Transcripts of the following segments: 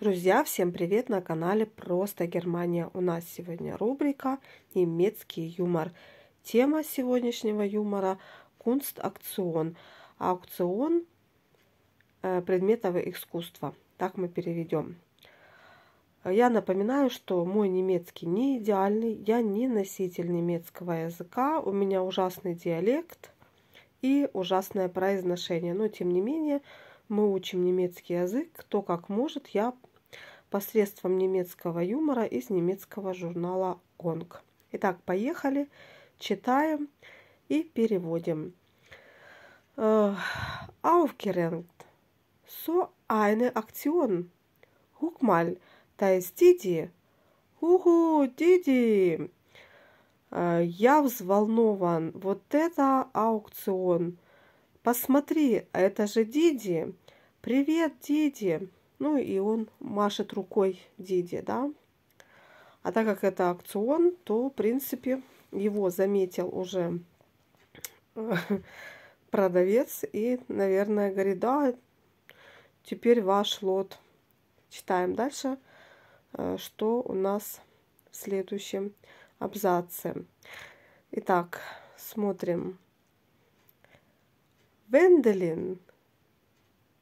Друзья, всем привет на канале Просто Германия. У нас сегодня рубрика «Немецкий юмор». Тема сегодняшнего юмора – «Кунст-акцион». Аукцион э, предметов искусства. Так мы переведем. Я напоминаю, что мой немецкий не идеальный, я не носитель немецкого языка, у меня ужасный диалект и ужасное произношение. Но, тем не менее, мы учим немецкий язык, кто как может, я посредством немецкого юмора из немецкого журнала «Онг». Итак, поехали, читаем и переводим. Э, Aufgeregt, So eine Aktion. Guck mal, da ist Didi. Уху, Didi. Э, я взволнован. Вот это аукцион посмотри, это же Диди. Привет, Диди. Ну и он машет рукой Диди, да. А так как это акцион, то, в принципе, его заметил уже э, продавец и, наверное, говорит, да, теперь ваш лот. Читаем дальше, э, что у нас в следующем абзаце. Итак, смотрим. Wendelin,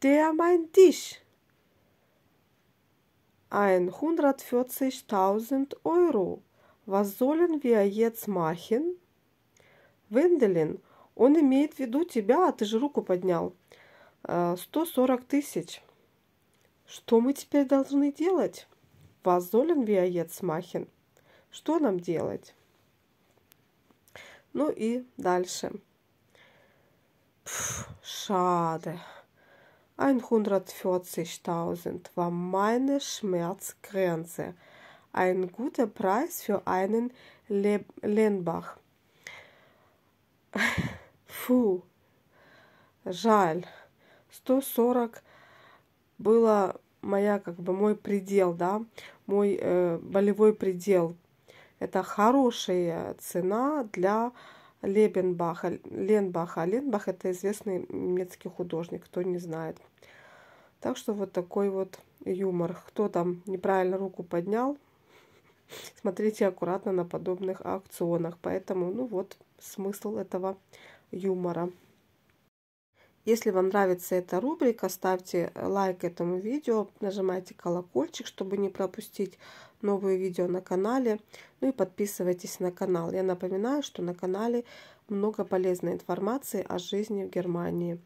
der mein Tisch. 140.000 Euro. Was sollen wir jetzt machen? Венделин, он имеет в виду тебя, а ты же руку поднял. 140 э, тысяч. Что мы теперь должны делать? Was sollen wir jetzt machen? Что нам делать? Ну и дальше schade. 140.000 war meine Schmerzgrenze. Ein guter Preis für einen Lenbach. Фу, жаль. 140 было моя, как бы, мой предел, да, мой э, болевой предел. Это хорошая цена для Лебенбаха, Ленбаха. Ленбах – это известный немецкий художник, кто не знает. Так что вот такой вот юмор. Кто там неправильно руку поднял, смотрите аккуратно на подобных аукционах. Поэтому, ну вот, смысл этого юмора. Если вам нравится эта рубрика, ставьте э, лайк этому видео, нажимайте колокольчик, чтобы не пропустить новые видео на канале. Ну и подписывайтесь на канал. Я напоминаю, что на канале много полезной информации о жизни в Германии.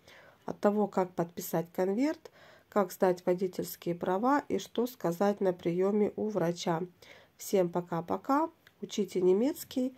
От того, как подписать конверт, как сдать водительские права и что сказать на приеме у врача. Всем пока-пока. Учите немецкий.